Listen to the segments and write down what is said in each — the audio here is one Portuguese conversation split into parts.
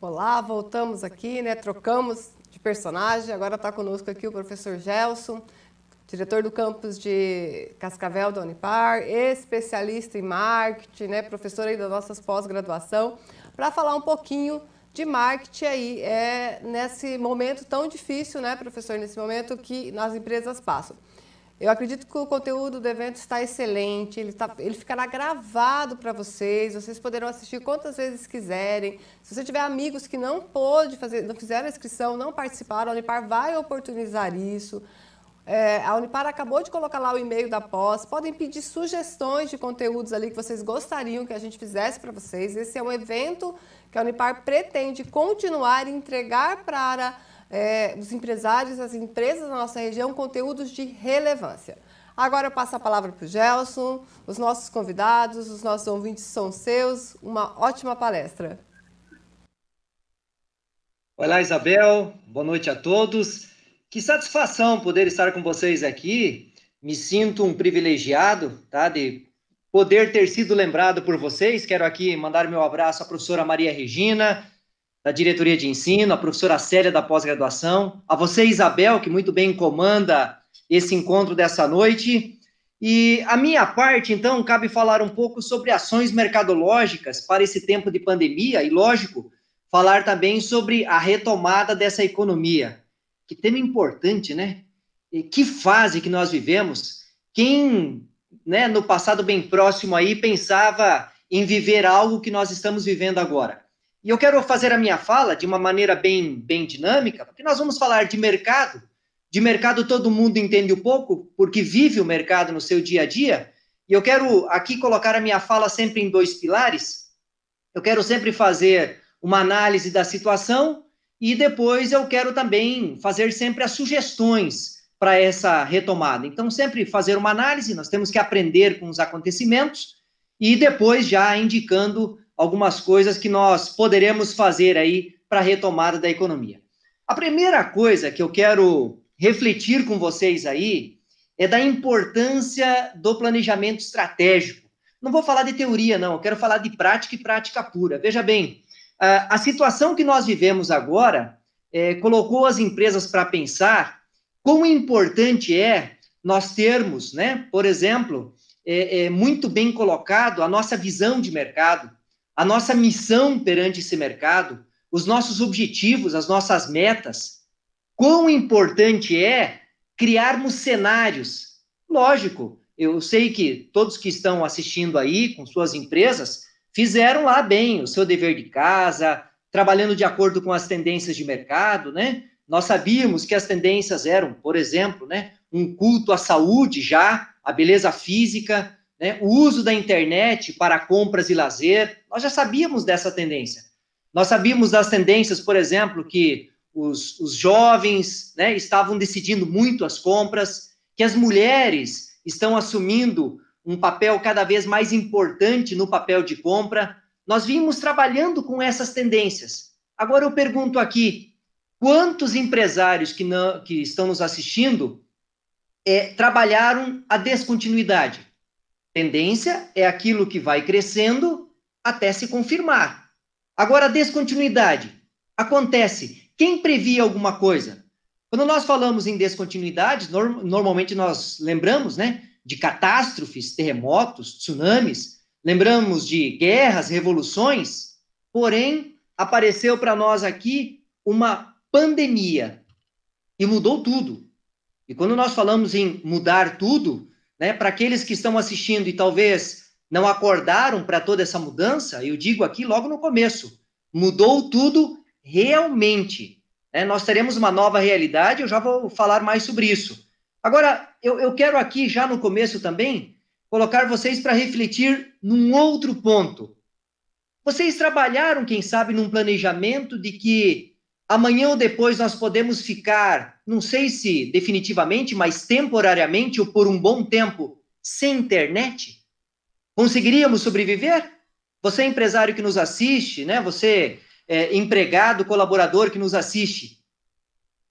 Olá, voltamos aqui, né? Trocamos de personagem. Agora está conosco aqui o professor Gelson, diretor do campus de Cascavel da Unipar, especialista em marketing, né? Professor aí das nossas pós-graduação, para falar um pouquinho de marketing aí é nesse momento tão difícil, né, professor? Nesse momento que as empresas passam. Eu acredito que o conteúdo do evento está excelente, ele, tá, ele ficará gravado para vocês, vocês poderão assistir quantas vezes quiserem. Se você tiver amigos que não pôde fazer, não fizeram a inscrição, não participaram, a Unipar vai oportunizar isso. É, a Unipar acabou de colocar lá o e-mail da pós. Podem pedir sugestões de conteúdos ali que vocês gostariam que a gente fizesse para vocês. Esse é um evento que a Unipar pretende continuar e entregar para é, os empresários, as empresas da nossa região, conteúdos de relevância. Agora eu passo a palavra para o Gelson, os nossos convidados, os nossos ouvintes são seus. Uma ótima palestra. Olá, Isabel. Boa noite a todos. Que satisfação poder estar com vocês aqui. Me sinto um privilegiado, tá, de poder ter sido lembrado por vocês. Quero aqui mandar meu abraço à professora Maria Regina, da diretoria de ensino, a professora Célia da pós-graduação, a você, Isabel, que muito bem comanda esse encontro dessa noite. E a minha parte, então, cabe falar um pouco sobre ações mercadológicas para esse tempo de pandemia e, lógico, falar também sobre a retomada dessa economia. Que tema importante, né? E que fase que nós vivemos? Quem, né, no passado bem próximo aí pensava em viver algo que nós estamos vivendo agora? E eu quero fazer a minha fala de uma maneira bem, bem dinâmica, porque nós vamos falar de mercado. De mercado todo mundo entende um pouco, porque vive o mercado no seu dia a dia. E eu quero aqui colocar a minha fala sempre em dois pilares. Eu quero sempre fazer uma análise da situação e depois eu quero também fazer sempre as sugestões para essa retomada. Então, sempre fazer uma análise, nós temos que aprender com os acontecimentos e depois já indicando algumas coisas que nós poderemos fazer aí para a retomada da economia. A primeira coisa que eu quero refletir com vocês aí é da importância do planejamento estratégico. Não vou falar de teoria, não, eu quero falar de prática e prática pura. Veja bem, a situação que nós vivemos agora é, colocou as empresas para pensar quão importante é nós termos, né, por exemplo, é, é muito bem colocado a nossa visão de mercado, a nossa missão perante esse mercado, os nossos objetivos, as nossas metas, quão importante é criarmos cenários. Lógico, eu sei que todos que estão assistindo aí com suas empresas fizeram lá bem o seu dever de casa, trabalhando de acordo com as tendências de mercado, né? Nós sabíamos que as tendências eram, por exemplo, né, um culto à saúde já, à beleza física, né? O uso da internet para compras e lazer, nós já sabíamos dessa tendência. Nós sabíamos das tendências, por exemplo, que os, os jovens né, estavam decidindo muito as compras, que as mulheres estão assumindo um papel cada vez mais importante no papel de compra. Nós vimos trabalhando com essas tendências. Agora eu pergunto aqui: quantos empresários que, não, que estão nos assistindo é, trabalharam a descontinuidade? Tendência é aquilo que vai crescendo até se confirmar. Agora, a descontinuidade. Acontece. Quem previa alguma coisa? Quando nós falamos em descontinuidade, norm normalmente nós lembramos né, de catástrofes, terremotos, tsunamis, lembramos de guerras, revoluções, porém, apareceu para nós aqui uma pandemia e mudou tudo. E quando nós falamos em mudar tudo, né? Para aqueles que estão assistindo e talvez não acordaram para toda essa mudança, eu digo aqui logo no começo, mudou tudo realmente. Né? Nós teremos uma nova realidade, eu já vou falar mais sobre isso. Agora, eu, eu quero aqui, já no começo também, colocar vocês para refletir num outro ponto. Vocês trabalharam, quem sabe, num planejamento de que amanhã ou depois nós podemos ficar, não sei se definitivamente, mas temporariamente ou por um bom tempo, sem internet? Conseguiríamos sobreviver? Você é empresário que nos assiste, né? Você é, empregado, colaborador que nos assiste.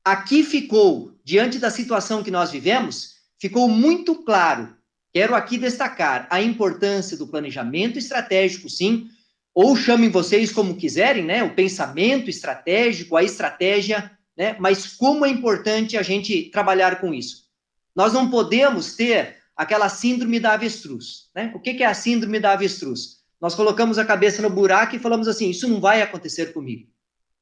Aqui ficou, diante da situação que nós vivemos, ficou muito claro. Quero aqui destacar a importância do planejamento estratégico, sim, ou chamem vocês como quiserem, né? O pensamento estratégico, a estratégia, né? Mas como é importante a gente trabalhar com isso? Nós não podemos ter aquela síndrome da avestruz, né? O que é a síndrome da avestruz? Nós colocamos a cabeça no buraco e falamos assim: isso não vai acontecer comigo.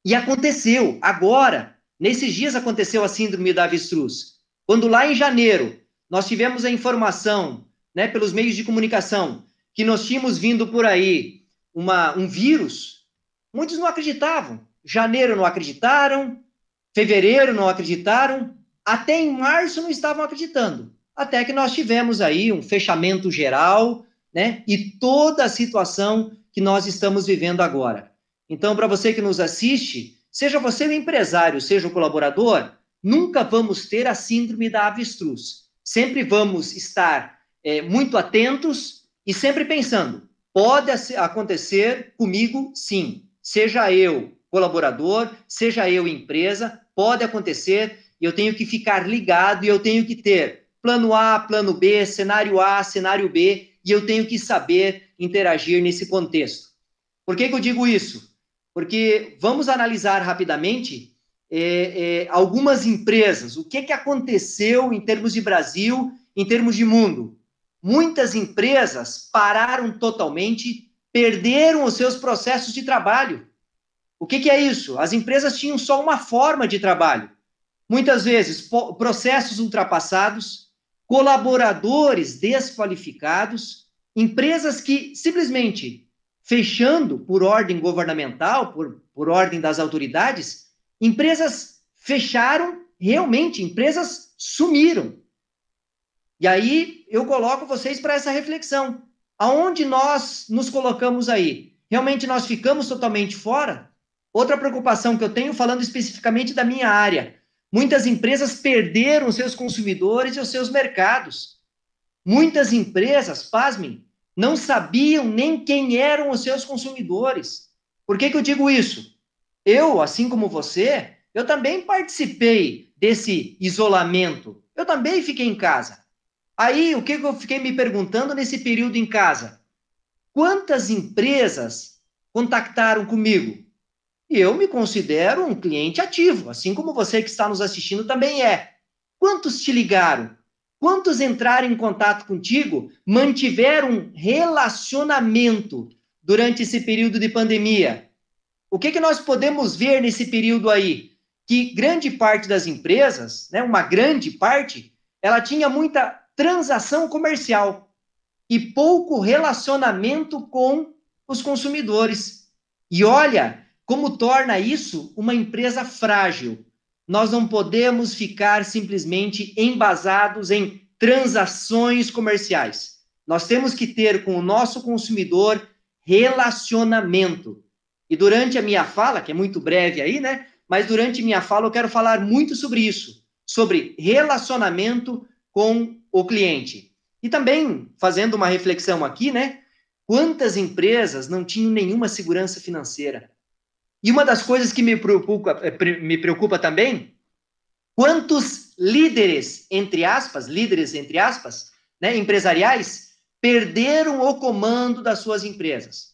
E aconteceu agora. Nesses dias aconteceu a síndrome da avestruz. Quando lá em janeiro nós tivemos a informação, né, pelos meios de comunicação, que nós tínhamos vindo por aí uma, um vírus, muitos não acreditavam. Janeiro não acreditaram, fevereiro não acreditaram, até em março não estavam acreditando. Até que nós tivemos aí um fechamento geral, né? E toda a situação que nós estamos vivendo agora. Então, para você que nos assiste, seja você o empresário, seja o colaborador, nunca vamos ter a síndrome da avestruz. Sempre vamos estar é, muito atentos e sempre pensando: Pode acontecer comigo, sim. Seja eu colaborador, seja eu empresa, pode acontecer. Eu tenho que ficar ligado e eu tenho que ter plano A, plano B, cenário A, cenário B, e eu tenho que saber interagir nesse contexto. Por que, que eu digo isso? Porque vamos analisar rapidamente é, é, algumas empresas, o que, que aconteceu em termos de Brasil, em termos de mundo. Muitas empresas pararam totalmente, perderam os seus processos de trabalho. O que, que é isso? As empresas tinham só uma forma de trabalho. Muitas vezes, processos ultrapassados, colaboradores desqualificados, empresas que simplesmente fechando por ordem governamental, por, por ordem das autoridades, empresas fecharam, realmente, empresas sumiram. E aí eu coloco vocês para essa reflexão. Aonde nós nos colocamos aí? Realmente nós ficamos totalmente fora? Outra preocupação que eu tenho, falando especificamente da minha área, muitas empresas perderam seus consumidores e os seus mercados. Muitas empresas, pasmem, não sabiam nem quem eram os seus consumidores. Por que, que eu digo isso? Eu, assim como você, eu também participei desse isolamento. Eu também fiquei em casa. Aí, o que eu fiquei me perguntando nesse período em casa? Quantas empresas contactaram comigo? E eu me considero um cliente ativo, assim como você que está nos assistindo também é. Quantos te ligaram? Quantos entraram em contato contigo, mantiveram relacionamento durante esse período de pandemia? O que, que nós podemos ver nesse período aí? Que grande parte das empresas, né, uma grande parte, ela tinha muita transação comercial e pouco relacionamento com os consumidores. E olha como torna isso uma empresa frágil. Nós não podemos ficar simplesmente embasados em transações comerciais. Nós temos que ter com o nosso consumidor relacionamento. E durante a minha fala, que é muito breve aí, né? Mas durante minha fala eu quero falar muito sobre isso, sobre relacionamento com o cliente. E também, fazendo uma reflexão aqui, né? Quantas empresas não tinham nenhuma segurança financeira? E uma das coisas que me preocupa, eh, me preocupa também, quantos líderes, entre aspas, líderes, entre aspas, né, empresariais, perderam o comando das suas empresas.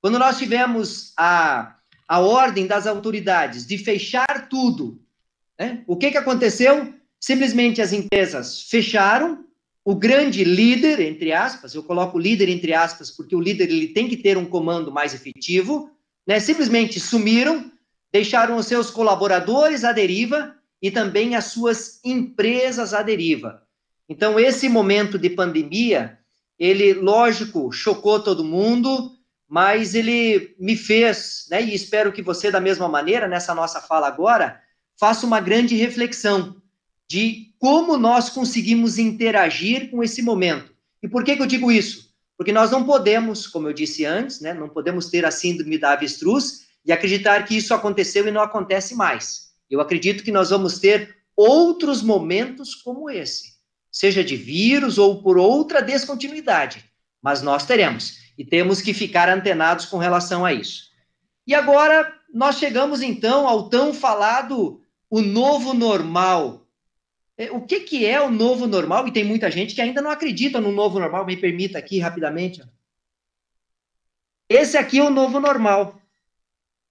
Quando nós tivemos a, a ordem das autoridades de fechar tudo, né, o que, que aconteceu? Simplesmente as empresas fecharam, o grande líder, entre aspas, eu coloco líder entre aspas, porque o líder ele tem que ter um comando mais efetivo, né? simplesmente sumiram, deixaram os seus colaboradores à deriva e também as suas empresas à deriva. Então, esse momento de pandemia, ele, lógico, chocou todo mundo, mas ele me fez, né, e espero que você, da mesma maneira, nessa nossa fala agora, faça uma grande reflexão de como nós conseguimos interagir com esse momento. E por que, que eu digo isso? Porque nós não podemos, como eu disse antes, né, não podemos ter a síndrome da avestruz e acreditar que isso aconteceu e não acontece mais. Eu acredito que nós vamos ter outros momentos como esse, seja de vírus ou por outra descontinuidade, mas nós teremos e temos que ficar antenados com relação a isso. E agora nós chegamos então ao tão falado o novo normal, é, o que, que é o novo normal? E tem muita gente que ainda não acredita no novo normal, me permita aqui rapidamente. Esse aqui é o novo normal.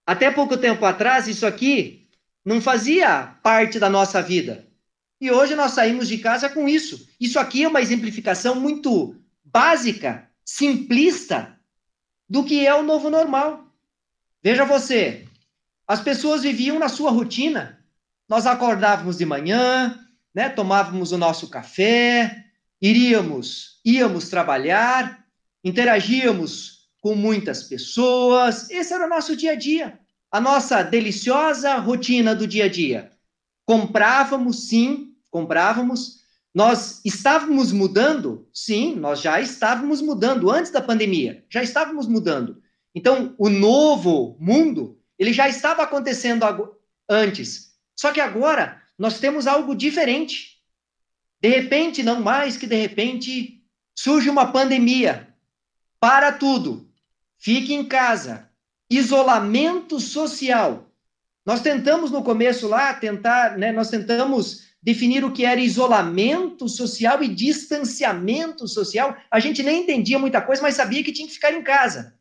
Até pouco tempo atrás, isso aqui não fazia parte da nossa vida. E hoje nós saímos de casa com isso. Isso aqui é uma exemplificação muito básica, simplista, do que é o novo normal. Veja você, as pessoas viviam na sua rotina. Nós acordávamos de manhã, né? Tomávamos o nosso café, iríamos, íamos trabalhar, interagíamos com muitas pessoas. Esse era o nosso dia a dia, a nossa deliciosa rotina do dia a dia. Comprávamos, sim, comprávamos. Nós estávamos mudando? Sim, nós já estávamos mudando antes da pandemia. Já estávamos mudando. Então, o novo mundo, ele já estava acontecendo antes. Só que agora nós temos algo diferente. De repente, não mais que de repente, surge uma pandemia. Para tudo. Fique em casa. Isolamento social. Nós tentamos no começo lá tentar, né, nós tentamos definir o que era isolamento social e distanciamento social. A gente nem entendia muita coisa, mas sabia que tinha que ficar em casa.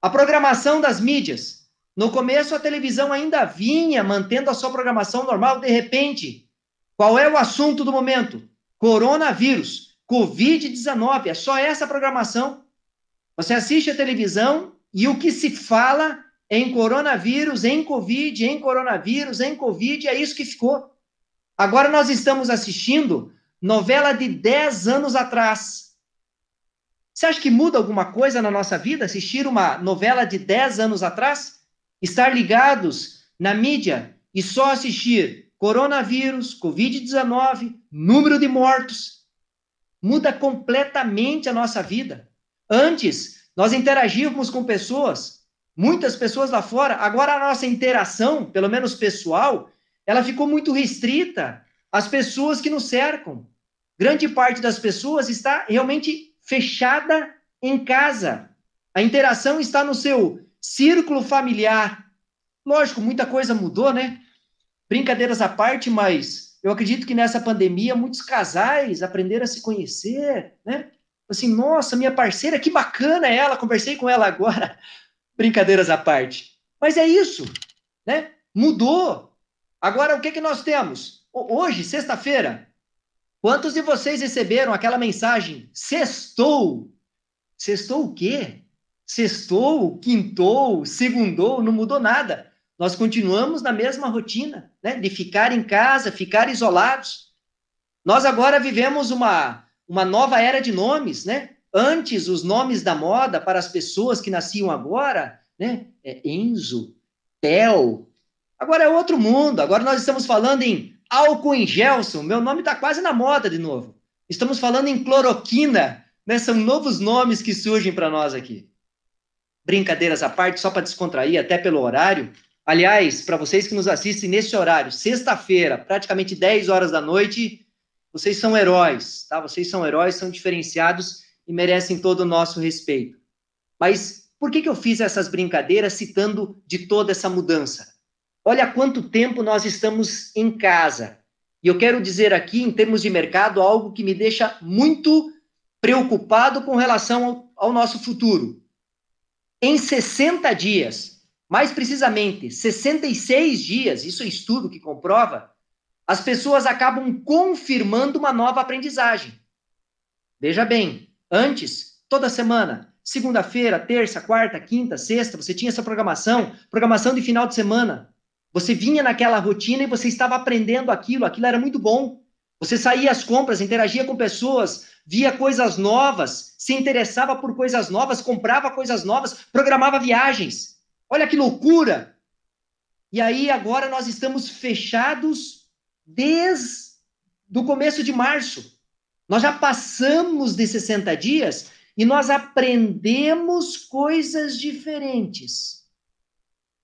A programação das mídias. No começo, a televisão ainda vinha mantendo a sua programação normal. De repente, qual é o assunto do momento? Coronavírus, Covid-19. É só essa programação. Você assiste a televisão e o que se fala em coronavírus, em Covid, em coronavírus, em Covid, é isso que ficou. Agora nós estamos assistindo novela de 10 anos atrás. Você acha que muda alguma coisa na nossa vida assistir uma novela de 10 anos atrás? estar ligados na mídia e só assistir coronavírus, Covid-19, número de mortos, muda completamente a nossa vida. Antes, nós interagíamos com pessoas, muitas pessoas lá fora, agora a nossa interação, pelo menos pessoal, ela ficou muito restrita às pessoas que nos cercam. Grande parte das pessoas está realmente fechada em casa. A interação está no seu Círculo familiar. Lógico, muita coisa mudou, né? Brincadeiras à parte, mas eu acredito que nessa pandemia muitos casais aprenderam a se conhecer, né? Assim, nossa, minha parceira, que bacana ela, conversei com ela agora. Brincadeiras à parte. Mas é isso, né? Mudou. Agora, o que, que nós temos? Hoje, sexta-feira, quantos de vocês receberam aquela mensagem? Sextou. Sextou o quê? sextou, quintou, segundou, não mudou nada. Nós continuamos na mesma rotina, né? De ficar em casa, ficar isolados. Nós agora vivemos uma, uma nova era de nomes, né? Antes, os nomes da moda para as pessoas que nasciam agora, né? É Enzo, Theo. Agora é outro mundo. Agora nós estamos falando em álcool em gelson. Meu nome está quase na moda de novo. Estamos falando em cloroquina, né? São novos nomes que surgem para nós aqui brincadeiras à parte, só para descontrair, até pelo horário. Aliás, para vocês que nos assistem nesse horário, sexta-feira, praticamente 10 horas da noite, vocês são heróis, tá? Vocês são heróis, são diferenciados e merecem todo o nosso respeito. Mas por que, que eu fiz essas brincadeiras citando de toda essa mudança? Olha quanto tempo nós estamos em casa. E eu quero dizer aqui, em termos de mercado, algo que me deixa muito preocupado com relação ao, ao nosso futuro em 60 dias, mais precisamente 66 dias, isso é estudo que comprova, as pessoas acabam confirmando uma nova aprendizagem. Veja bem, antes, toda semana, segunda-feira, terça, quarta, quinta, sexta, você tinha essa programação, programação de final de semana. Você vinha naquela rotina e você estava aprendendo aquilo, aquilo era muito bom. Você saía às compras, interagia com pessoas, via coisas novas, se interessava por coisas novas, comprava coisas novas, programava viagens. Olha que loucura! E aí agora nós estamos fechados desde o começo de março. Nós já passamos de 60 dias e nós aprendemos coisas diferentes.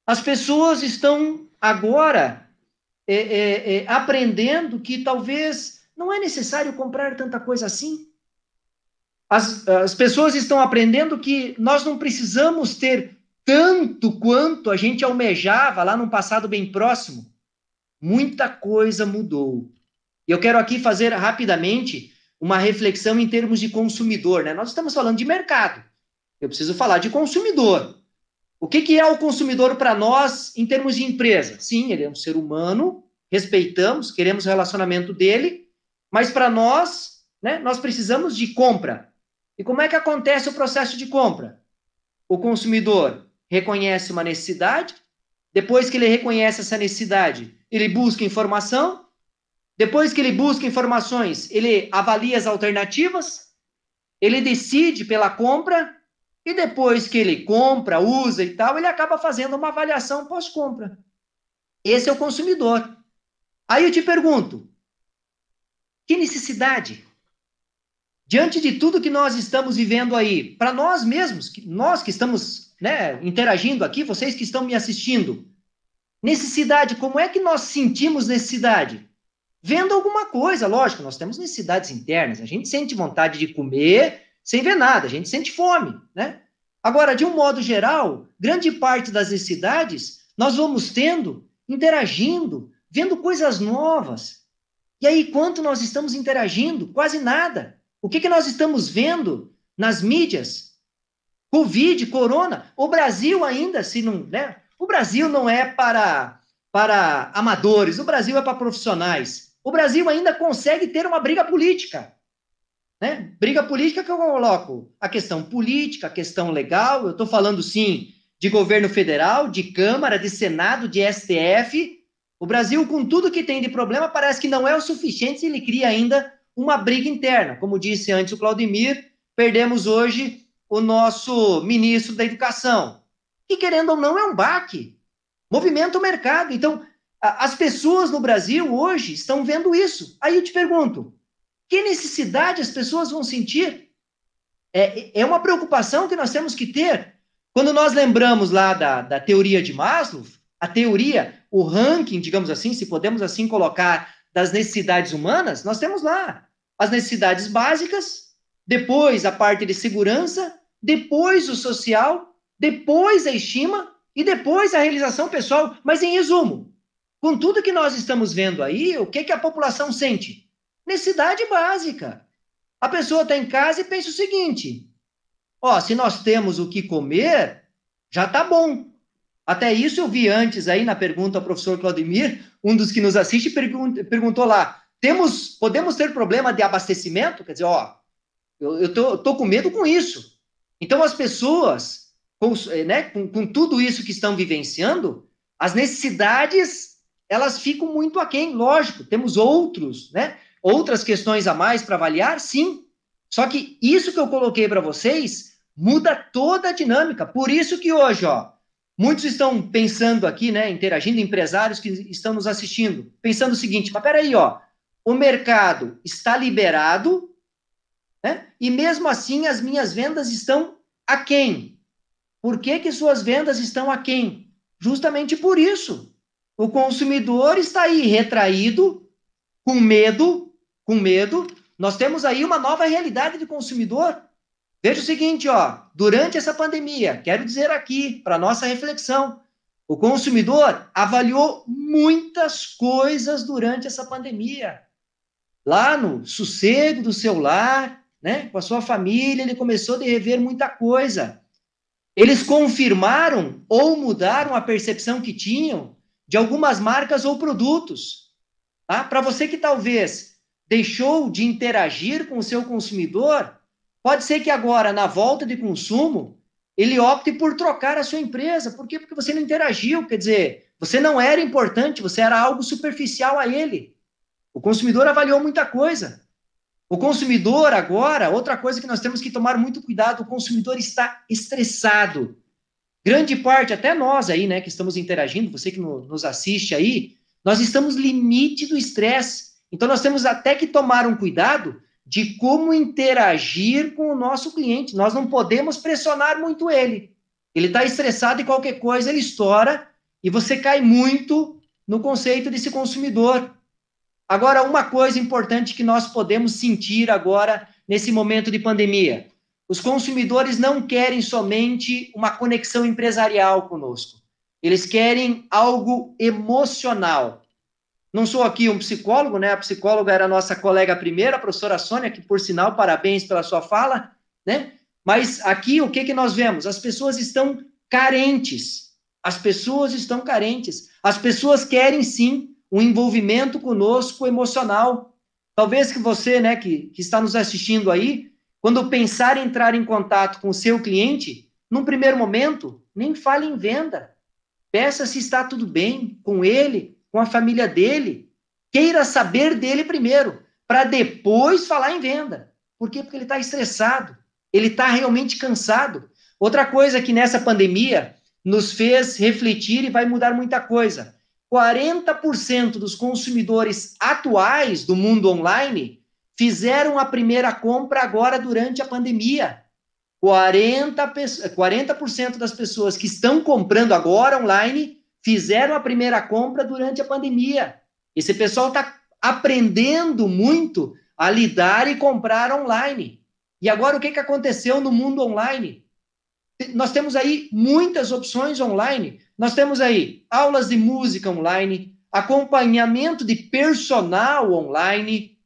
As pessoas estão agora é, é, é, aprendendo que talvez não é necessário comprar tanta coisa assim. As, as pessoas estão aprendendo que nós não precisamos ter tanto quanto a gente almejava lá num passado bem próximo. Muita coisa mudou. E eu quero aqui fazer rapidamente uma reflexão em termos de consumidor. Né? Nós estamos falando de mercado. Eu preciso falar de consumidor. O que, que é o consumidor para nós em termos de empresa? Sim, ele é um ser humano, respeitamos, queremos o relacionamento dele, mas para nós, né, nós precisamos de compra, e como é que acontece o processo de compra? O consumidor reconhece uma necessidade, depois que ele reconhece essa necessidade, ele busca informação, depois que ele busca informações, ele avalia as alternativas, ele decide pela compra, e depois que ele compra, usa e tal, ele acaba fazendo uma avaliação pós-compra. Esse é o consumidor. Aí eu te pergunto: que necessidade? diante de tudo que nós estamos vivendo aí, para nós mesmos, nós que estamos né, interagindo aqui, vocês que estão me assistindo, necessidade, como é que nós sentimos necessidade? Vendo alguma coisa, lógico, nós temos necessidades internas, a gente sente vontade de comer sem ver nada, a gente sente fome, né? Agora, de um modo geral, grande parte das necessidades nós vamos tendo, interagindo, vendo coisas novas. E aí, quanto nós estamos interagindo? Quase nada. O que, que nós estamos vendo nas mídias? Covid, corona, o Brasil ainda, se não. Né? O Brasil não é para, para amadores, o Brasil é para profissionais. O Brasil ainda consegue ter uma briga política. Né? Briga política que eu coloco a questão política, a questão legal, eu estou falando sim de governo federal, de Câmara, de Senado, de STF. O Brasil, com tudo que tem de problema, parece que não é o suficiente, ele cria ainda uma briga interna. Como disse antes o Claudemir, perdemos hoje o nosso ministro da Educação, que querendo ou não é um baque, movimenta o mercado. Então, as pessoas no Brasil hoje estão vendo isso. Aí eu te pergunto, que necessidade as pessoas vão sentir? É, é uma preocupação que nós temos que ter. Quando nós lembramos lá da, da teoria de Maslow, a teoria, o ranking, digamos assim, se podemos assim colocar das necessidades humanas, nós temos lá as necessidades básicas, depois a parte de segurança, depois o social, depois a estima e depois a realização pessoal. Mas em resumo, com tudo que nós estamos vendo aí, o que, é que a população sente? Necessidade básica. A pessoa está em casa e pensa o seguinte: ó, se nós temos o que comer, já está bom. Até isso eu vi antes aí na pergunta ao professor Claudemir, um dos que nos assiste pergun perguntou lá: temos, podemos ter problema de abastecimento? Quer dizer, ó, eu, eu tô, tô com medo com isso. Então as pessoas, com, eh, né, com, com tudo isso que estão vivenciando, as necessidades elas ficam muito aquém, lógico. Temos outros, né? Outras questões a mais para avaliar, sim. Só que isso que eu coloquei para vocês muda toda a dinâmica. Por isso que hoje, ó, Muitos estão pensando aqui, né, interagindo, empresários que estão nos assistindo, pensando o seguinte, mas peraí, ó, o mercado está liberado, né, e mesmo assim as minhas vendas estão aquém. Por que, que suas vendas estão aquém? Justamente por isso. O consumidor está aí retraído, com medo, com medo. Nós temos aí uma nova realidade de consumidor Veja o seguinte, ó, durante essa pandemia, quero dizer aqui para nossa reflexão, o consumidor avaliou muitas coisas durante essa pandemia. Lá no sossego do seu lar, né, com a sua família, ele começou a rever muita coisa. Eles confirmaram ou mudaram a percepção que tinham de algumas marcas ou produtos. Tá? Para você que talvez deixou de interagir com o seu consumidor, Pode ser que agora, na volta de consumo, ele opte por trocar a sua empresa. Por quê? Porque você não interagiu, quer dizer, você não era importante, você era algo superficial a ele. O consumidor avaliou muita coisa. O consumidor agora, outra coisa que nós temos que tomar muito cuidado, o consumidor está estressado. Grande parte, até nós aí, né, que estamos interagindo, você que no, nos assiste aí, nós estamos limite do estresse. Então nós temos até que tomar um cuidado de como interagir com o nosso cliente. Nós não podemos pressionar muito ele. Ele está estressado e qualquer coisa ele estoura e você cai muito no conceito desse consumidor. Agora, uma coisa importante que nós podemos sentir agora nesse momento de pandemia: os consumidores não querem somente uma conexão empresarial conosco, eles querem algo emocional não sou aqui um psicólogo, né? A psicóloga era a nossa colega primeira, a professora Sônia, que por sinal, parabéns pela sua fala, né? Mas aqui o que que nós vemos? As pessoas estão carentes. As pessoas estão carentes. As pessoas querem sim um envolvimento conosco emocional. Talvez que você, né, que, que está nos assistindo aí, quando pensar em entrar em contato com o seu cliente, num primeiro momento, nem fale em venda. Peça se está tudo bem com ele, com a família dele, queira saber dele primeiro, para depois falar em venda. Por quê? Porque ele está estressado, ele está realmente cansado. Outra coisa que nessa pandemia nos fez refletir e vai mudar muita coisa. 40% dos consumidores atuais do mundo online fizeram a primeira compra agora durante a pandemia. 40%, 40 das pessoas que estão comprando agora online fizeram a primeira compra durante a pandemia. Esse pessoal está aprendendo muito a lidar e comprar online. E agora, o que, que aconteceu no mundo online? Nós temos aí muitas opções online. Nós temos aí aulas de música online, acompanhamento de personal online,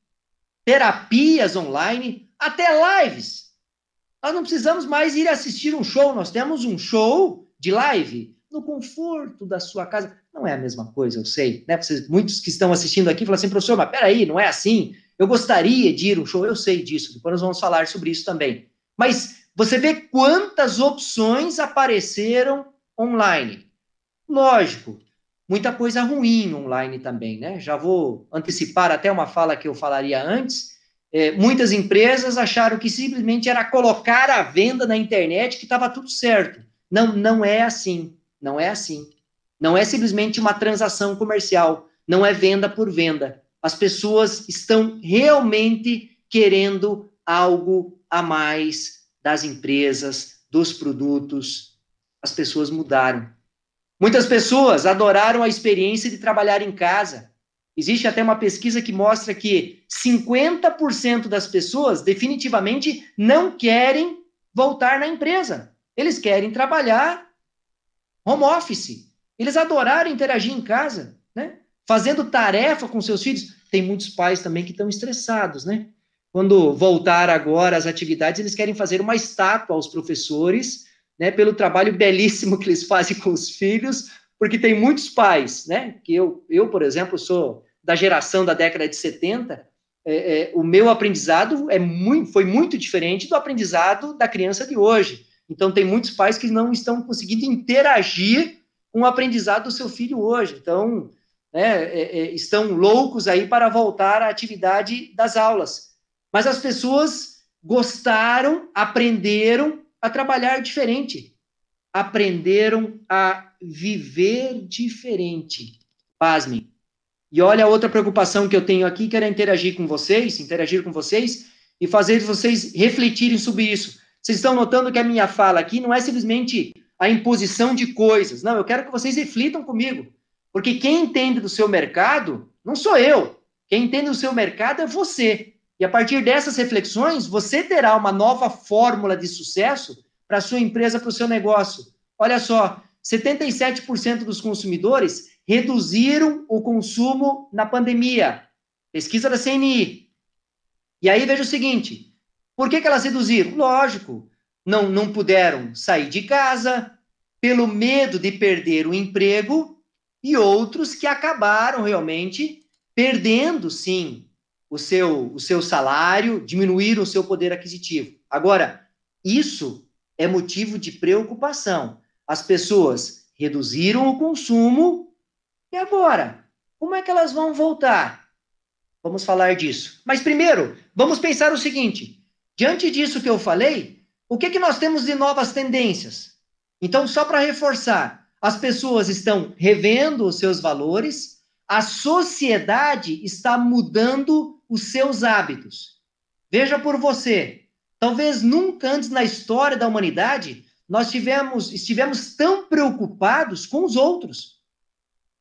terapias online, até lives. Nós não precisamos mais ir assistir um show, nós temos um show de live no conforto da sua casa. Não é a mesma coisa, eu sei. Né? Vocês, muitos que estão assistindo aqui falam assim, professor, mas peraí, não é assim? Eu gostaria de ir um show, eu sei disso, depois nós vamos falar sobre isso também. Mas você vê quantas opções apareceram online. Lógico, muita coisa ruim online também, né? Já vou antecipar até uma fala que eu falaria antes. É, muitas empresas acharam que simplesmente era colocar a venda na internet que estava tudo certo. Não, não é assim. Não é assim. Não é simplesmente uma transação comercial, não é venda por venda. As pessoas estão realmente querendo algo a mais das empresas, dos produtos. As pessoas mudaram. Muitas pessoas adoraram a experiência de trabalhar em casa. Existe até uma pesquisa que mostra que 50% das pessoas definitivamente não querem voltar na empresa. Eles querem trabalhar home office. Eles adoraram interagir em casa, né? Fazendo tarefa com seus filhos. Tem muitos pais também que estão estressados, né? Quando voltar agora às atividades, eles querem fazer uma estátua aos professores, né? Pelo trabalho belíssimo que eles fazem com os filhos, porque tem muitos pais, né? Que eu, eu por exemplo, sou da geração da década de 70, é, é, o meu aprendizado é muito, foi muito diferente do aprendizado da criança de hoje. Então, tem muitos pais que não estão conseguindo interagir com o aprendizado do seu filho hoje. Então, né, é, é, estão loucos aí para voltar à atividade das aulas. Mas as pessoas gostaram, aprenderam a trabalhar diferente, aprenderam a viver diferente. Pasmem. E olha a outra preocupação que eu tenho aqui, que era interagir com vocês, interagir com vocês e fazer vocês refletirem sobre isso. Vocês estão notando que a minha fala aqui não é simplesmente a imposição de coisas. Não, eu quero que vocês reflitam comigo. Porque quem entende do seu mercado não sou eu. Quem entende do seu mercado é você. E a partir dessas reflexões, você terá uma nova fórmula de sucesso para a sua empresa, para o seu negócio. Olha só, 77% dos consumidores reduziram o consumo na pandemia. Pesquisa da CNI. E aí veja o seguinte: por que, que elas reduziram? Lógico, não, não puderam sair de casa, pelo medo de perder o emprego, e outros que acabaram realmente perdendo, sim, o seu, o seu salário, diminuíram o seu poder aquisitivo. Agora, isso é motivo de preocupação. As pessoas reduziram o consumo, e agora? Como é que elas vão voltar? Vamos falar disso. Mas primeiro, vamos pensar o seguinte: Diante disso que eu falei, o que, que nós temos de novas tendências? Então, só para reforçar, as pessoas estão revendo os seus valores, a sociedade está mudando os seus hábitos. Veja por você, talvez nunca antes na história da humanidade nós tivemos, estivemos tão preocupados com os outros.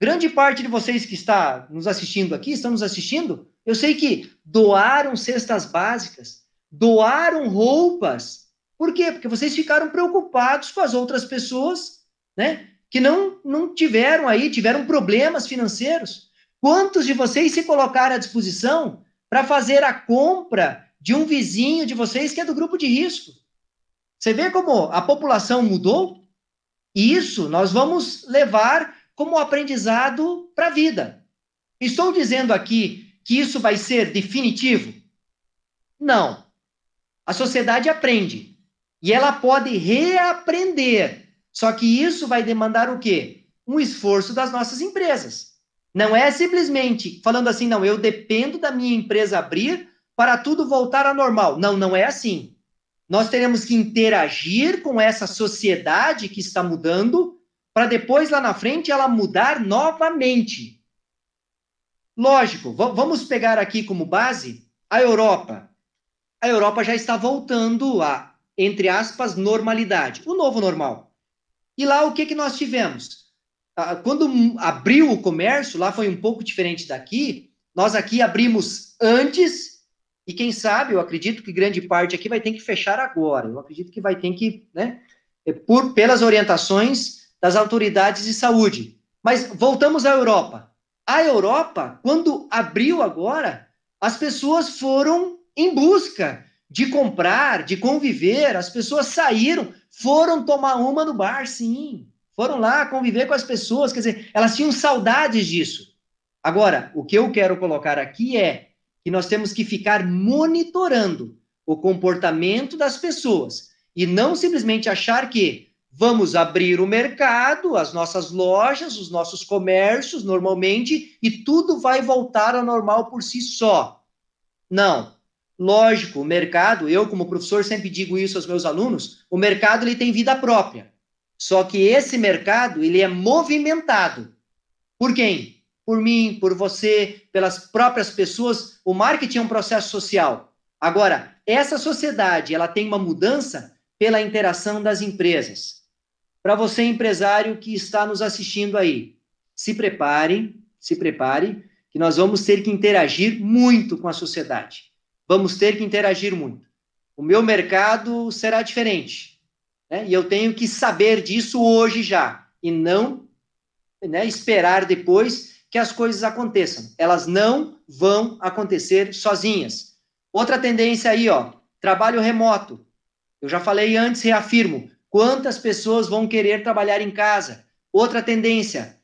Grande parte de vocês que está nos assistindo aqui, estão nos assistindo, eu sei que doaram cestas básicas, doaram roupas. Por quê? Porque vocês ficaram preocupados com as outras pessoas, né? Que não, não tiveram aí, tiveram problemas financeiros. Quantos de vocês se colocaram à disposição para fazer a compra de um vizinho de vocês que é do grupo de risco? Você vê como a população mudou? E isso nós vamos levar como aprendizado para a vida. Estou dizendo aqui que isso vai ser definitivo? Não. A sociedade aprende e ela pode reaprender. Só que isso vai demandar o quê? Um esforço das nossas empresas. Não é simplesmente falando assim, não, eu dependo da minha empresa abrir para tudo voltar ao normal. Não, não é assim. Nós teremos que interagir com essa sociedade que está mudando para depois lá na frente ela mudar novamente. Lógico, vamos pegar aqui como base a Europa a Europa já está voltando a, entre aspas, normalidade, o novo normal. E lá o que, que nós tivemos? Quando abriu o comércio, lá foi um pouco diferente daqui, nós aqui abrimos antes, e quem sabe, eu acredito que grande parte aqui vai ter que fechar agora. Eu acredito que vai ter que, né, é por, pelas orientações das autoridades de saúde. Mas voltamos à Europa. A Europa, quando abriu agora, as pessoas foram em busca de comprar, de conviver. As pessoas saíram, foram tomar uma no bar, sim. Foram lá conviver com as pessoas, quer dizer, elas tinham saudades disso. Agora, o que eu quero colocar aqui é que nós temos que ficar monitorando o comportamento das pessoas e não simplesmente achar que vamos abrir o mercado, as nossas lojas, os nossos comércios normalmente e tudo vai voltar ao normal por si só. Não. Lógico, o mercado, eu como professor sempre digo isso aos meus alunos, o mercado ele tem vida própria. Só que esse mercado, ele é movimentado. Por quem? Por mim, por você, pelas próprias pessoas. O marketing é um processo social. Agora, essa sociedade, ela tem uma mudança pela interação das empresas. Para você empresário que está nos assistindo aí, se prepare, se prepare que nós vamos ter que interagir muito com a sociedade vamos ter que interagir muito. O meu mercado será diferente. Né? E eu tenho que saber disso hoje já, e não né, esperar depois que as coisas aconteçam. Elas não vão acontecer sozinhas. Outra tendência aí, ó, trabalho remoto. Eu já falei antes, reafirmo, quantas pessoas vão querer trabalhar em casa? Outra tendência,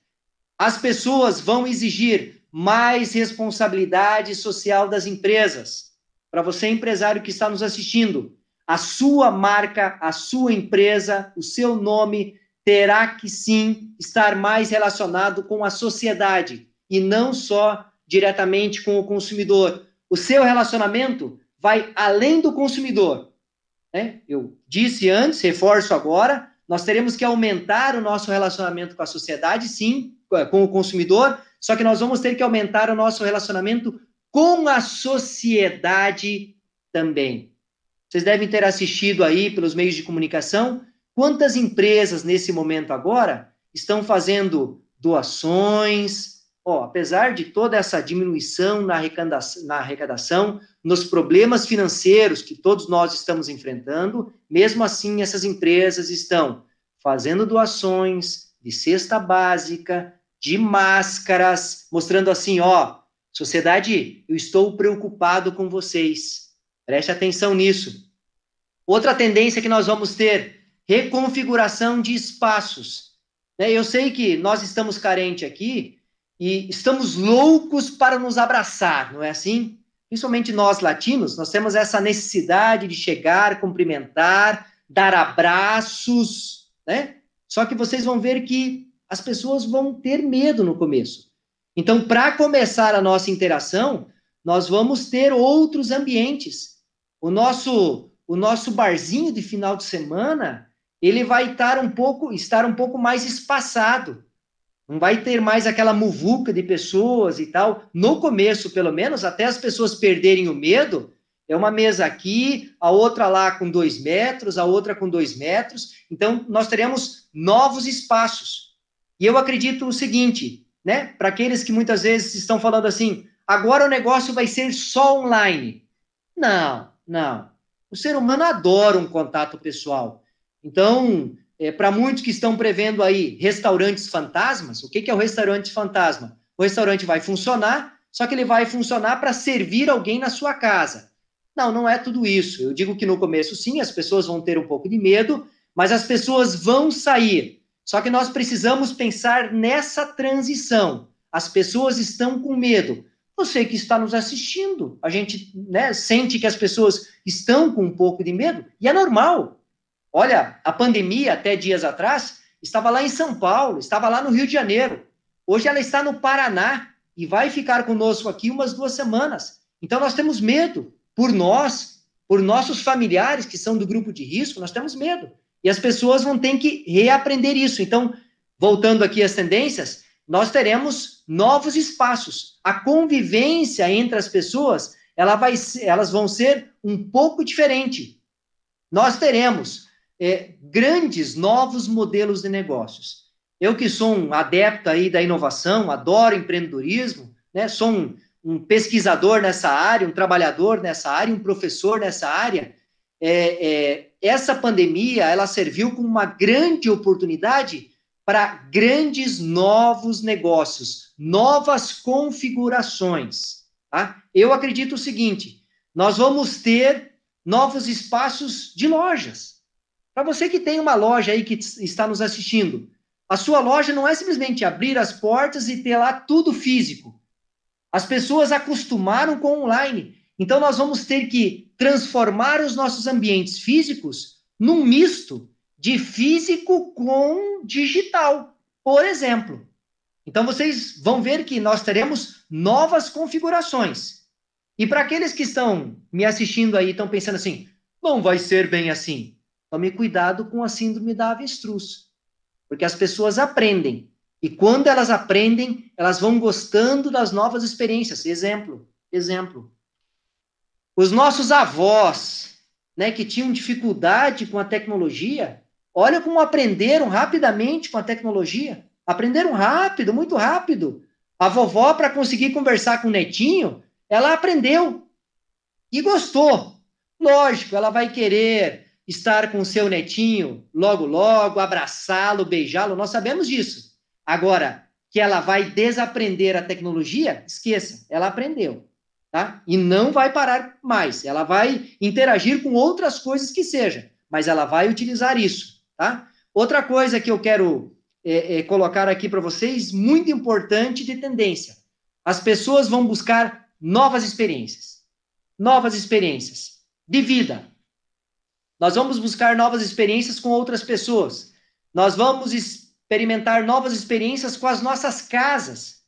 as pessoas vão exigir mais responsabilidade social das empresas para você, empresário que está nos assistindo, a sua marca, a sua empresa, o seu nome terá que sim estar mais relacionado com a sociedade e não só diretamente com o consumidor. O seu relacionamento vai além do consumidor. Né? Eu disse antes, reforço agora, nós teremos que aumentar o nosso relacionamento com a sociedade, sim, com o consumidor, só que nós vamos ter que aumentar o nosso relacionamento com a sociedade também. Vocês devem ter assistido aí pelos meios de comunicação quantas empresas nesse momento agora estão fazendo doações. apesar de toda essa diminuição na arrecadação, na arrecadação, nos problemas financeiros que todos nós estamos enfrentando, mesmo assim essas empresas estão fazendo doações de cesta básica, de máscaras, mostrando assim, ó, Sociedade, eu estou preocupado com vocês. Preste atenção nisso. Outra tendência que nós vamos ter: reconfiguração de espaços. Né, eu sei que nós estamos carentes aqui e estamos loucos para nos abraçar, não é assim? Principalmente nós latinos, nós temos essa necessidade de chegar, cumprimentar, dar abraços, né? Só que vocês vão ver que as pessoas vão ter medo no começo. Então, para começar a nossa interação, nós vamos ter outros ambientes. O nosso o nosso barzinho de final de semana, ele vai estar um pouco estar um pouco mais espaçado. Não vai ter mais aquela muvuca de pessoas e tal. No começo, pelo menos, até as pessoas perderem o medo, é uma mesa aqui, a outra lá com dois metros, a outra com dois metros. Então, nós teremos novos espaços. E eu acredito o seguinte: né? Para aqueles que muitas vezes estão falando assim, agora o negócio vai ser só online. Não, não. O ser humano adora um contato pessoal. Então, é, para muitos que estão prevendo aí restaurantes fantasmas, o que, que é o restaurante fantasma? O restaurante vai funcionar, só que ele vai funcionar para servir alguém na sua casa. Não, não é tudo isso. Eu digo que no começo, sim, as pessoas vão ter um pouco de medo, mas as pessoas vão sair só que nós precisamos pensar nessa transição. As pessoas estão com medo. Você que está nos assistindo, a gente né, sente que as pessoas estão com um pouco de medo, e é normal. Olha, a pandemia, até dias atrás, estava lá em São Paulo, estava lá no Rio de Janeiro. Hoje ela está no Paraná e vai ficar conosco aqui umas duas semanas. Então nós temos medo por nós, por nossos familiares que são do grupo de risco, nós temos medo. E as pessoas vão ter que reaprender isso. Então, voltando aqui às tendências, nós teremos novos espaços. A convivência entre as pessoas, ela vai, elas vão ser um pouco diferente. Nós teremos é, grandes novos modelos de negócios. Eu que sou um adepto aí da inovação, adoro empreendedorismo, né? sou um, um pesquisador nessa área, um trabalhador nessa área, um professor nessa área, é, é, essa pandemia ela serviu como uma grande oportunidade para grandes novos negócios, novas configurações. Tá? Eu acredito o seguinte: nós vamos ter novos espaços de lojas. Para você que tem uma loja aí que está nos assistindo, a sua loja não é simplesmente abrir as portas e ter lá tudo físico. As pessoas acostumaram com online. Então nós vamos ter que transformar os nossos ambientes físicos num misto de físico com digital, por exemplo. Então vocês vão ver que nós teremos novas configurações. E para aqueles que estão me assistindo aí, estão pensando assim, não vai ser bem assim. Tome cuidado com a síndrome da avestruz, porque as pessoas aprendem. E quando elas aprendem, elas vão gostando das novas experiências. Exemplo, exemplo. Os nossos avós, né, que tinham dificuldade com a tecnologia, olha como aprenderam rapidamente com a tecnologia. Aprenderam rápido, muito rápido. A vovó, para conseguir conversar com o netinho, ela aprendeu e gostou. Lógico, ela vai querer estar com seu netinho logo, logo, abraçá-lo, beijá-lo, nós sabemos disso. Agora, que ela vai desaprender a tecnologia, esqueça, ela aprendeu tá? E não vai parar mais. Ela vai interagir com outras coisas que seja, mas ela vai utilizar isso, tá? Outra coisa que eu quero é, é, colocar aqui para vocês, muito importante de tendência. As pessoas vão buscar novas experiências. Novas experiências de vida. Nós vamos buscar novas experiências com outras pessoas. Nós vamos experimentar novas experiências com as nossas casas.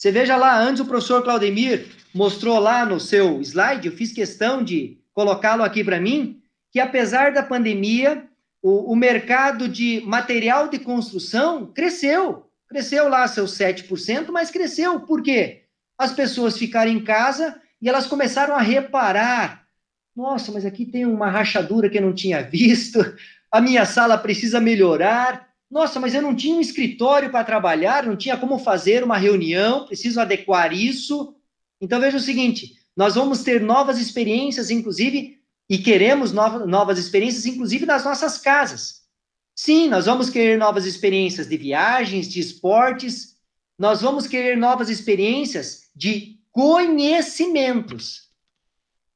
Você veja lá, antes o professor Claudemir mostrou lá no seu slide, eu fiz questão de colocá-lo aqui para mim, que apesar da pandemia, o, o, mercado de material de construção cresceu. Cresceu lá seus 7%, mas cresceu. Por quê? As pessoas ficaram em casa e elas começaram a reparar. Nossa, mas aqui tem uma rachadura que eu não tinha visto. A minha sala precisa melhorar. Nossa, mas eu não tinha um escritório para trabalhar, não tinha como fazer uma reunião, preciso adequar isso. Então veja o seguinte: nós vamos ter novas experiências, inclusive, e queremos novas, experiências, inclusive nas nossas casas. Sim, nós vamos querer novas experiências de viagens, de esportes, nós vamos querer novas experiências de conhecimentos.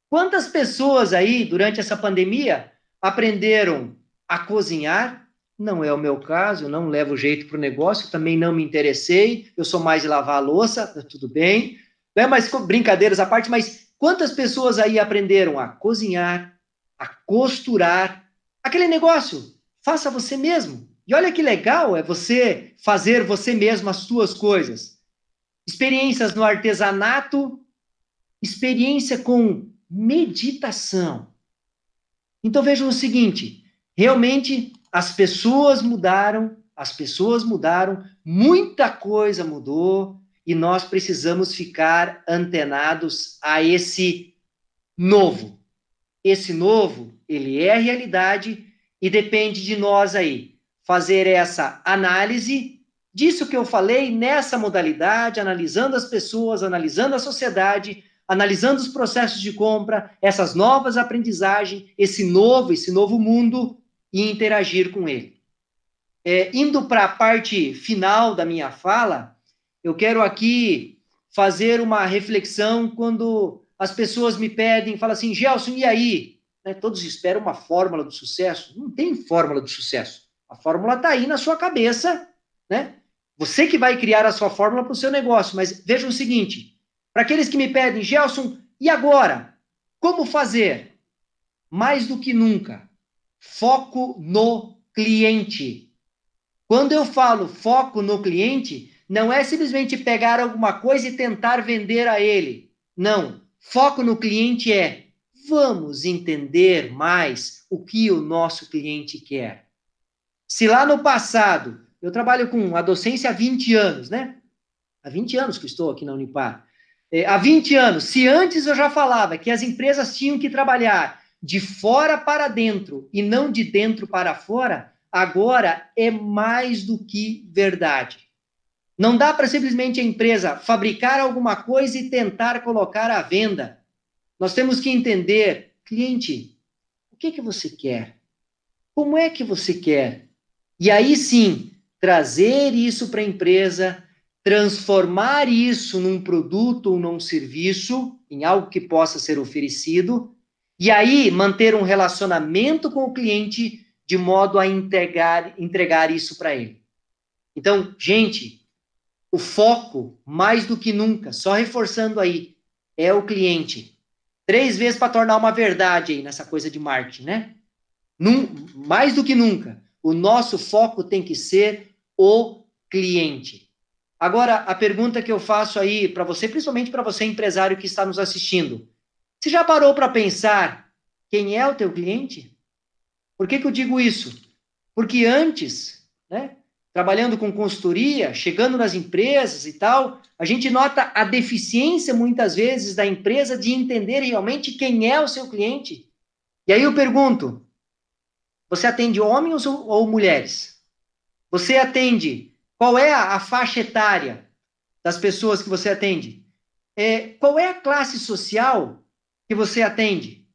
Quantas pessoas aí, durante essa pandemia, aprenderam a cozinhar, não é o meu caso, eu não levo jeito para o negócio, também não me interessei, eu sou mais de lavar a louça, tá tudo bem. Né? Mas brincadeiras à parte, mas quantas pessoas aí aprenderam a cozinhar, a costurar? Aquele negócio, faça você mesmo. E olha que legal é você fazer você mesmo as suas coisas. Experiências no artesanato, experiência com meditação. Então vejam o seguinte: realmente as pessoas mudaram, as pessoas mudaram, muita coisa mudou e nós precisamos ficar antenados a esse novo. Esse novo, ele é a realidade e depende de nós aí fazer essa análise disso que eu falei nessa modalidade, analisando as pessoas, analisando a sociedade, analisando os processos de compra, essas novas aprendizagens, esse novo, esse novo mundo e interagir com ele. É, indo para a parte final da minha fala, eu quero aqui fazer uma reflexão quando as pessoas me pedem, falam assim, Gelson, e aí? Né, todos esperam uma fórmula do sucesso. Não tem fórmula do sucesso. A fórmula está aí na sua cabeça, né? Você que vai criar a sua fórmula para o seu negócio. Mas veja o seguinte: para aqueles que me pedem, Gelson, e agora? Como fazer? Mais do que nunca, Foco no cliente. Quando eu falo foco no cliente, não é simplesmente pegar alguma coisa e tentar vender a ele. Não. Foco no cliente é vamos entender mais o que o nosso cliente quer. Se lá no passado, eu trabalho com a docência há 20 anos, né? Há 20 anos que estou aqui na Unipar. É, há 20 anos, se antes eu já falava que as empresas tinham que trabalhar de fora para dentro e não de dentro para fora, agora é mais do que verdade. Não dá para simplesmente a empresa fabricar alguma coisa e tentar colocar à venda. Nós temos que entender, cliente, o que, que você quer? Como é que você quer? E aí sim, trazer isso para a empresa, transformar isso num produto ou num serviço, em algo que possa ser oferecido, e aí, manter um relacionamento com o cliente de modo a entregar, entregar isso para ele. Então, gente, o foco, mais do que nunca, só reforçando aí, é o cliente. Três vezes para tornar uma verdade aí nessa coisa de marketing, né? Num, mais do que nunca, o nosso foco tem que ser o cliente. Agora, a pergunta que eu faço aí para você, principalmente para você empresário que está nos assistindo, você já parou para pensar quem é o teu cliente? Por que, que eu digo isso? Porque antes, né, trabalhando com consultoria, chegando nas empresas e tal, a gente nota a deficiência muitas vezes da empresa de entender realmente quem é o seu cliente. E aí eu pergunto: você atende homens ou, ou mulheres? Você atende qual é a, a, faixa etária das pessoas que você atende? É, qual é a classe social que você atende?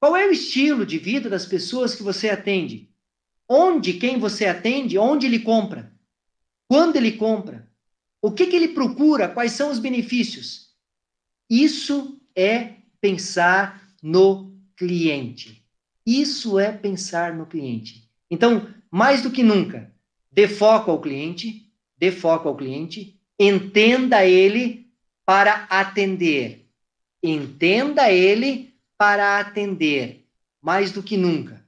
Qual é o estilo de vida das pessoas que você atende? Onde quem você atende, onde ele compra? Quando ele compra? O que, que ele procura? Quais são os benefícios? Isso é pensar no cliente. Isso é pensar no cliente. Então, mais do que nunca, dê foco ao cliente, dê foco ao cliente, entenda ele para atender. Entenda ele para atender, mais do que nunca.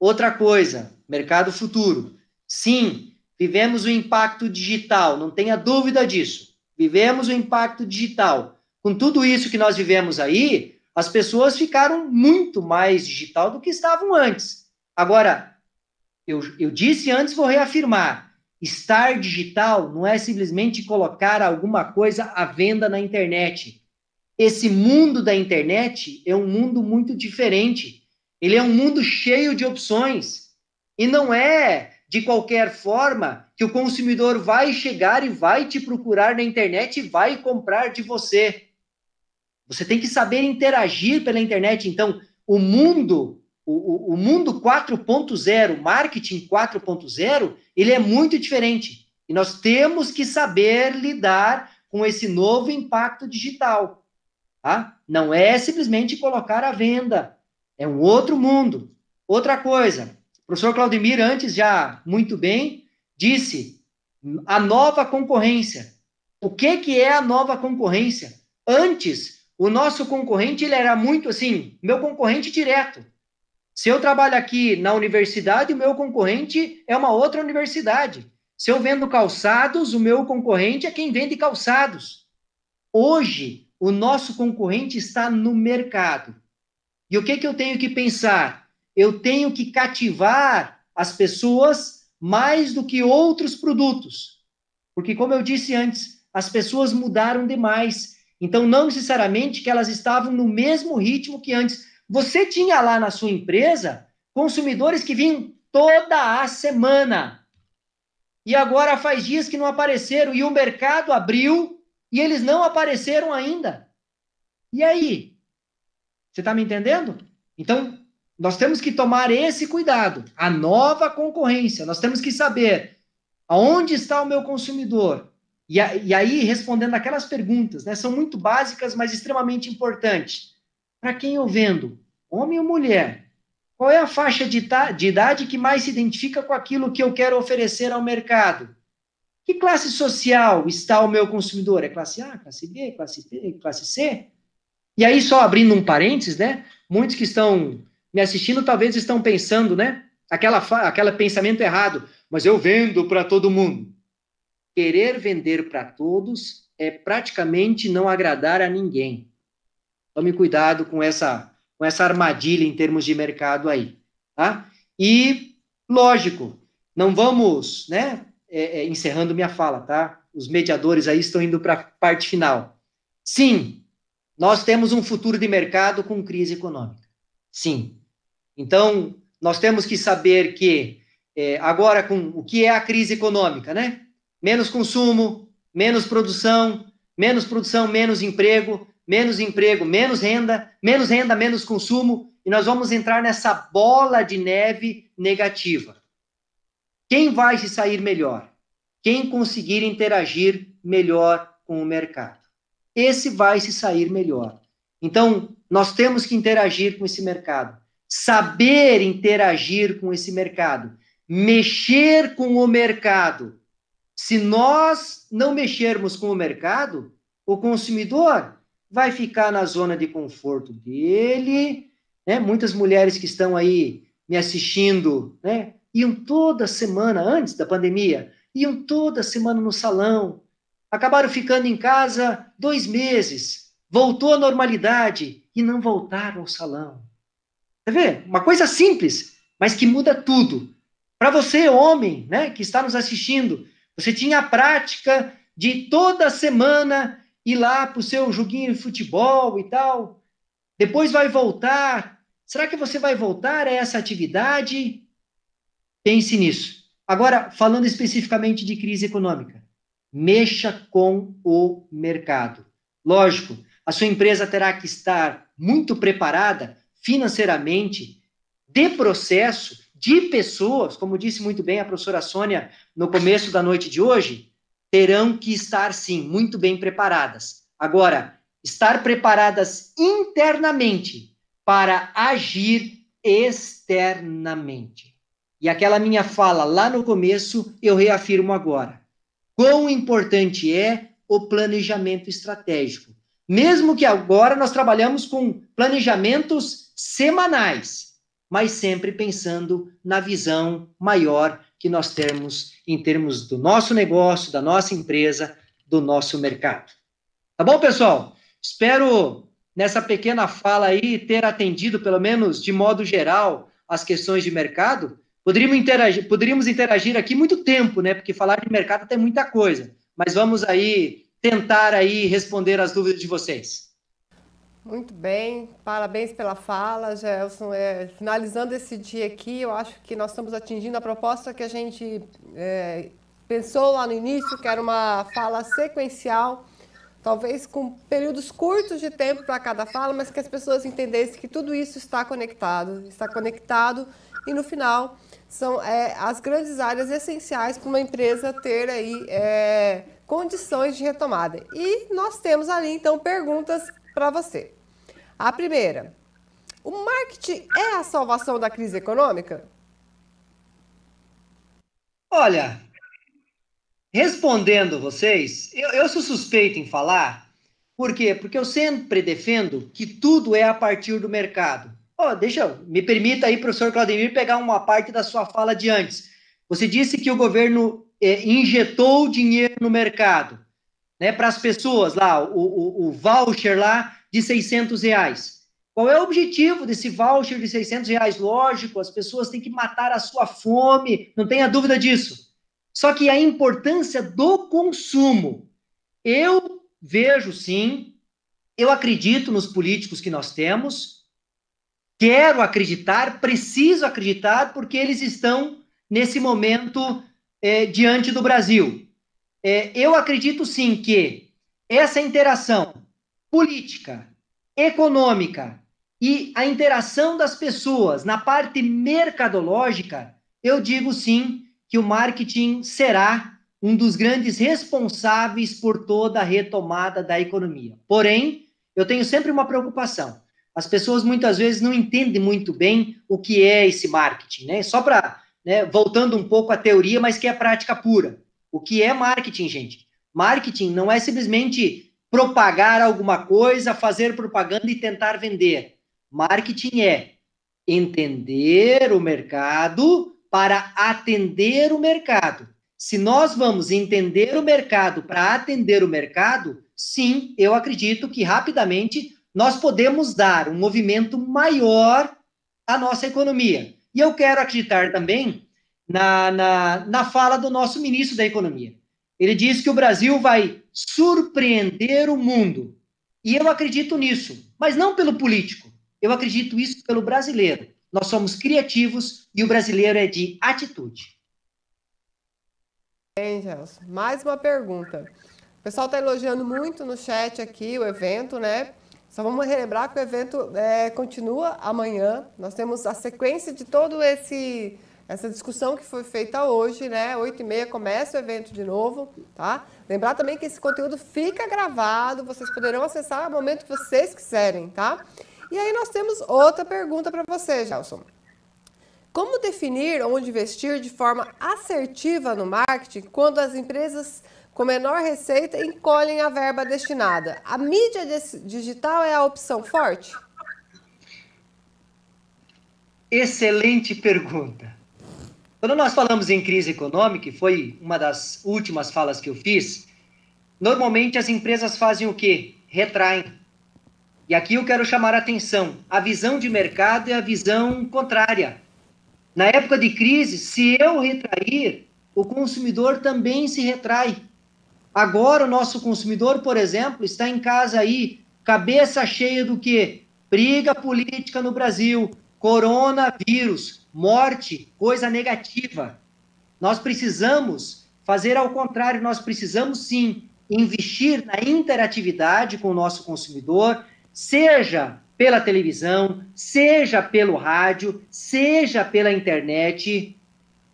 Outra coisa, mercado futuro. Sim, vivemos o impacto digital, não tenha dúvida disso. Vivemos o impacto digital. Com tudo isso que nós vivemos aí, as pessoas ficaram muito mais digital do que estavam antes. Agora, eu, eu disse antes, vou reafirmar: estar digital não é simplesmente colocar alguma coisa à venda na internet esse mundo da internet é um mundo muito diferente. Ele é um mundo cheio de opções. E não é de qualquer forma que o consumidor vai chegar e vai te procurar na internet e vai comprar de você. Você tem que saber interagir pela internet. Então, o mundo, o, o mundo 4.0, marketing 4.0, ele é muito diferente. E nós temos que saber lidar com esse novo impacto digital. Tá? Não é simplesmente colocar à venda. É um outro mundo. Outra coisa, o professor Claudemir, antes já muito bem, disse a nova concorrência. O que, que é a nova concorrência? Antes, o nosso concorrente ele era muito assim, meu concorrente direto. Se eu trabalho aqui na universidade, o meu concorrente é uma outra universidade. Se eu vendo calçados, o meu concorrente é quem vende calçados. Hoje, o nosso concorrente está no mercado. E o que, que eu tenho que pensar? Eu tenho que cativar as pessoas mais do que outros produtos. Porque, como eu disse antes, as pessoas mudaram demais. Então, não necessariamente que elas estavam no mesmo ritmo que antes. Você tinha lá na sua empresa consumidores que vinham toda a semana. E agora faz dias que não apareceram e o mercado abriu e eles não apareceram ainda. E aí? Você está me entendendo? Então, nós temos que tomar esse cuidado. A nova concorrência. Nós temos que saber aonde está o meu consumidor. E, a, e aí, respondendo aquelas perguntas, né, são muito básicas, mas extremamente importantes. Para quem eu vendo? Homem ou mulher? Qual é a faixa de, de idade que mais se identifica com aquilo que eu quero oferecer ao mercado? Que classe social está o meu consumidor? É classe A, classe B, classe B, classe C? E aí, só abrindo um parênteses, né? Muitos que estão me assistindo talvez estão pensando, né? Aquela, aquela pensamento errado, mas eu vendo para todo mundo. Querer vender para todos é praticamente não agradar a ninguém. Tome cuidado com essa com essa armadilha em termos de mercado aí, tá? E lógico, não vamos, né, é, é, encerrando minha fala, tá? Os mediadores aí estão indo para a parte final. Sim, nós temos um futuro de mercado com crise econômica. Sim. Então, nós temos que saber que, é, agora, com o que é a crise econômica, né? Menos consumo, menos produção, menos produção, menos emprego, menos emprego, menos renda, menos renda, menos consumo, e nós vamos entrar nessa bola de neve negativa. Quem vai se sair melhor? Quem conseguir interagir melhor com o mercado. Esse vai se sair melhor. Então, nós temos que interagir com esse mercado, saber interagir com esse mercado, mexer com o mercado. Se nós não mexermos com o mercado, o consumidor vai ficar na zona de conforto dele. Né? Muitas mulheres que estão aí me assistindo, né? iam toda semana, antes da pandemia, iam toda semana no salão, acabaram ficando em casa dois meses, voltou à normalidade e não voltaram ao salão. Quer ver? Uma coisa simples, mas que muda tudo. Para você, homem, né, que está nos assistindo, você tinha a prática de toda semana ir lá para o seu joguinho de futebol e tal, depois vai voltar. Será que você vai voltar a essa atividade? Pense nisso. Agora, falando especificamente de crise econômica, mexa com o mercado. Lógico, a sua empresa terá que estar muito preparada financeiramente, de processo, de pessoas, como disse muito bem a professora Sônia no começo da noite de hoje, terão que estar sim muito bem preparadas. Agora, estar preparadas internamente para agir externamente. E aquela minha fala lá no começo, eu reafirmo agora. Quão importante é o planejamento estratégico. Mesmo que agora nós trabalhamos com planejamentos semanais, mas sempre pensando na visão maior que nós temos em termos do nosso negócio, da nossa empresa, do nosso mercado. Tá bom, pessoal? Espero nessa pequena fala aí ter atendido, pelo menos de modo geral, as questões de mercado. Poderíamos interagir, poderíamos interagir aqui muito tempo, né? Porque falar de mercado tem muita coisa. Mas vamos aí tentar aí responder as dúvidas de vocês. Muito bem, parabéns pela fala, Gelson. É, finalizando esse dia aqui, eu acho que nós estamos atingindo a proposta que a gente é, pensou lá no início, que era uma fala sequencial, talvez com períodos curtos de tempo para cada fala, mas que as pessoas entendessem que tudo isso está conectado, está conectado e no final são é, as grandes áreas essenciais para uma empresa ter aí é, condições de retomada. E nós temos ali então perguntas para você. A primeira: o marketing é a salvação da crise econômica? Olha, respondendo vocês, eu, eu sou suspeito em falar. Por quê? Porque eu sempre defendo que tudo é a partir do mercado. Oh, deixa, me permita aí, professor Claudemir, pegar uma parte da sua fala de antes. Você disse que o governo é, injetou dinheiro no mercado, né, para as pessoas lá, o, o, o, voucher lá de 600 reais. Qual é o objetivo desse voucher de 600 reais? Lógico, as pessoas têm que matar a sua fome, não tenha dúvida disso. Só que a importância do consumo, eu vejo sim, eu acredito nos políticos que nós temos, quero acreditar, preciso acreditar, porque eles estão nesse momento é, diante do Brasil. É, eu acredito sim que essa interação política, econômica e a interação das pessoas na parte mercadológica, eu digo sim que o marketing será um dos grandes responsáveis por toda a retomada da economia. Porém, eu tenho sempre uma preocupação. As pessoas muitas vezes não entendem muito bem o que é esse marketing, né? Só para, né, voltando um pouco à teoria, mas que é a prática pura. O que é marketing, gente? Marketing não é simplesmente propagar alguma coisa, fazer propaganda e tentar vender. Marketing é entender o mercado para atender o mercado. Se nós vamos entender o mercado para atender o mercado, sim, eu acredito que rapidamente nós podemos dar um movimento maior à nossa economia. E eu quero acreditar também na, na, na fala do nosso ministro da Economia. Ele diz que o Brasil vai surpreender o mundo. E eu acredito nisso, mas não pelo político. Eu acredito isso pelo brasileiro. Nós somos criativos e o brasileiro é de atitude. Bem, Gelson, mais uma pergunta. O pessoal está elogiando muito no chat aqui o evento, né? Só vamos relembrar que o evento é, continua amanhã. Nós temos a sequência de todo esse essa discussão que foi feita hoje, né? 8 e meia começa o evento de novo, tá? Lembrar também que esse conteúdo fica gravado, vocês poderão acessar no momento que vocês quiserem, tá? E aí nós temos outra pergunta para você, Gelson. Como definir onde investir de forma assertiva no marketing quando as empresas com menor receita encolhem a verba destinada. A mídia digital é a opção forte? Excelente pergunta. Quando nós falamos em crise econômica, que foi uma das últimas falas que eu fiz, normalmente as empresas fazem o quê? Retraem. E aqui eu quero chamar a atenção. A visão de mercado é a visão contrária. Na época de crise, se eu retrair, o consumidor também se retrai. Agora o nosso consumidor, por exemplo, está em casa aí, cabeça cheia do que? Briga política no Brasil, coronavírus, morte, coisa negativa. Nós precisamos fazer ao contrário, nós precisamos sim investir na interatividade com o nosso consumidor, seja pela televisão, seja pelo rádio, seja pela internet.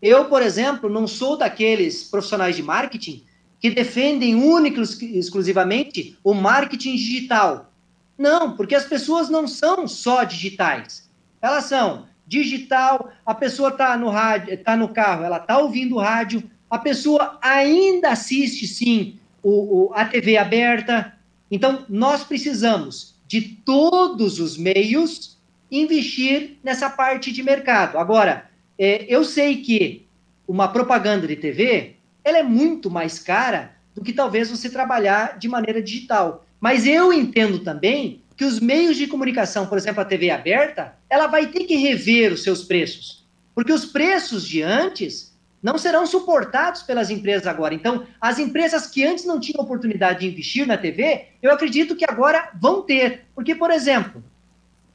Eu, por exemplo, não sou daqueles profissionais de marketing que defendem única e exclusivamente o marketing digital. Não, porque as pessoas não são só digitais. Elas são digital, a pessoa está no rádio, está no carro, ela está ouvindo o rádio, a pessoa ainda assiste sim o, o, a TV aberta. Então, nós precisamos de todos os meios investir nessa parte de mercado. Agora, é, eu sei que uma propaganda de TV ela é muito mais cara do que talvez você trabalhar de maneira digital. Mas eu entendo também que os meios de comunicação, por exemplo, a TV aberta, ela vai ter que rever os seus preços, porque os preços de antes não serão suportados pelas empresas agora. Então, as empresas que antes não tinham oportunidade de investir na TV, eu acredito que agora vão ter. Porque, por exemplo,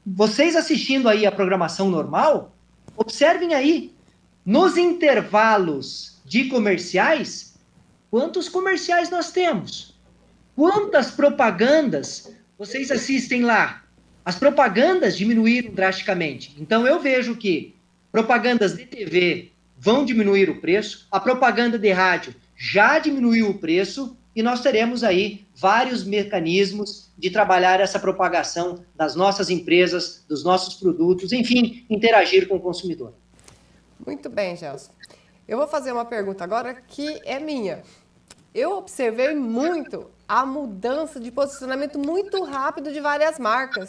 vocês assistindo aí a programação normal, observem aí, nos intervalos de comerciais, quantos comerciais nós temos? Quantas propagandas vocês assistem lá? As propagandas diminuíram drasticamente. Então eu vejo que propagandas de TV vão diminuir o preço, a propaganda de rádio já diminuiu o preço e nós teremos aí vários mecanismos de trabalhar essa propagação das nossas empresas, dos nossos produtos, enfim, interagir com o consumidor. Muito bem, Gelson. Eu vou fazer uma pergunta agora que é minha. Eu observei muito a mudança de posicionamento muito rápido de várias marcas.